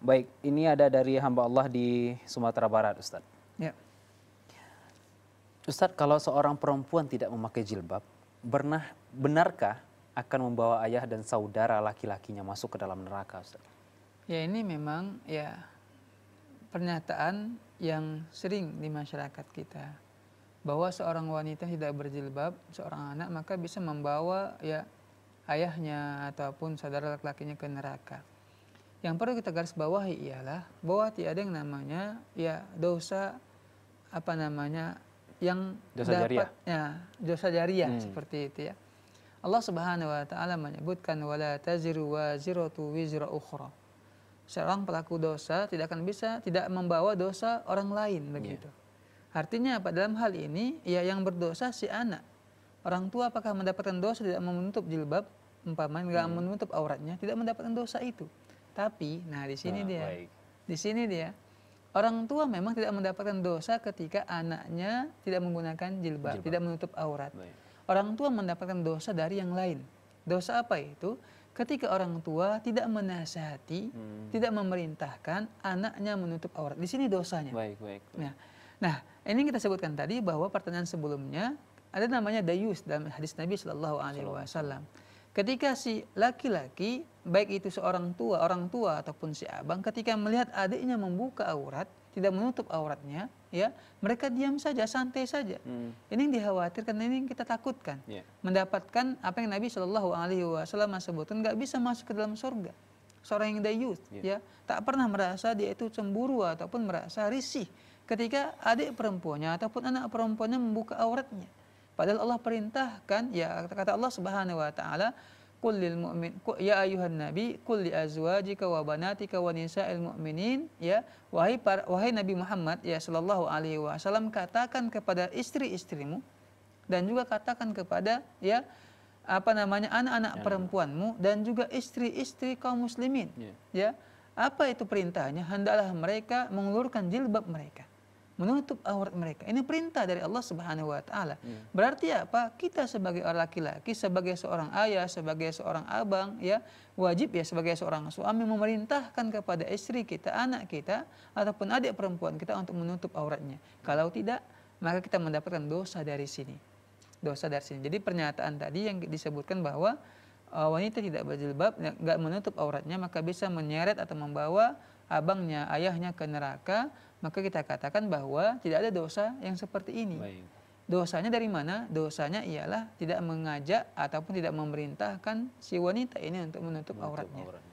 Baik, ini ada dari hamba Allah di Sumatera Barat, Ustaz. Ya. Ustaz, kalau seorang perempuan tidak memakai jilbab, bernah, benarkah akan membawa ayah dan saudara laki-lakinya masuk ke dalam neraka, Ustaz? Ya, ini memang ya pernyataan yang sering di masyarakat kita bahwa seorang wanita tidak berjilbab, seorang anak maka bisa membawa ya ayahnya ataupun saudara laki-lakinya ke neraka. Yang perlu kita garis bawahi ialah bahwa tiada ada yang namanya ya dosa apa namanya yang dosa dapat, jariah. Ya, dosa jariah hmm. seperti itu ya. Allah Subhanahu wa taala menyebutkan wala taziru waziratu wizra ukhra. Seorang pelaku dosa tidak akan bisa tidak membawa dosa orang lain iya. begitu. Yeah. Artinya apa dalam hal ini ya yang berdosa si anak. Orang tua apakah mendapatkan dosa tidak menutup jilbab umpamanya tidak hmm. menutup auratnya tidak mendapatkan dosa itu. Tapi, nah di sini nah, dia, baik. di sini dia, orang tua memang tidak mendapatkan dosa ketika anaknya tidak menggunakan jilbab, jilbab. tidak menutup aurat. Baik. Orang tua mendapatkan dosa dari yang lain. Dosa apa itu? Ketika orang tua tidak menasihati, hmm. tidak memerintahkan anaknya menutup aurat. Di sini dosanya. Baik, baik. baik. Nah, nah, ini kita sebutkan tadi bahwa pertanyaan sebelumnya ada namanya dayus dalam hadis Nabi Shallallahu Alaihi Wasallam. Ketika si laki-laki, baik itu seorang tua, orang tua ataupun si abang, ketika melihat adiknya membuka aurat, tidak menutup auratnya, ya mereka diam saja, santai saja. Hmm. Ini yang dikhawatirkan, ini yang kita takutkan. Yeah. Mendapatkan apa yang Nabi Shallallahu Alaihi Wasallam sebutkan, nggak bisa masuk ke dalam surga. Seorang yang dayut, yeah. ya tak pernah merasa dia itu cemburu ataupun merasa risih ketika adik perempuannya ataupun anak perempuannya membuka auratnya. Padahal Allah perintahkan ya kata Allah Subhanahu wa taala kulil mu'min ya ayuhan nabi qul li azwajika wa banatika mu'minin ya wahai para, wahai Nabi Muhammad ya sallallahu alaihi wasallam katakan kepada istri-istrimu dan juga katakan kepada ya apa namanya anak-anak perempuanmu dan juga istri-istri kaum muslimin ya. ya apa itu perintahnya hendaklah mereka mengulurkan jilbab mereka menutup aurat mereka. Ini perintah dari Allah Subhanahu wa taala. Yeah. Hmm. Berarti apa? Kita sebagai orang laki-laki, sebagai seorang ayah, sebagai seorang abang ya, wajib ya sebagai seorang suami memerintahkan kepada istri kita, anak kita ataupun adik perempuan kita untuk menutup auratnya. Kalau tidak, maka kita mendapatkan dosa dari sini. Dosa dari sini. Jadi pernyataan tadi yang disebutkan bahwa uh, wanita tidak berjilbab, nggak menutup auratnya, maka bisa menyeret atau membawa abangnya, ayahnya ke neraka, maka kita katakan bahwa tidak ada dosa yang seperti ini. Baik. Dosanya dari mana? Dosanya ialah tidak mengajak ataupun tidak memerintahkan si wanita ini untuk menutup, auratnya.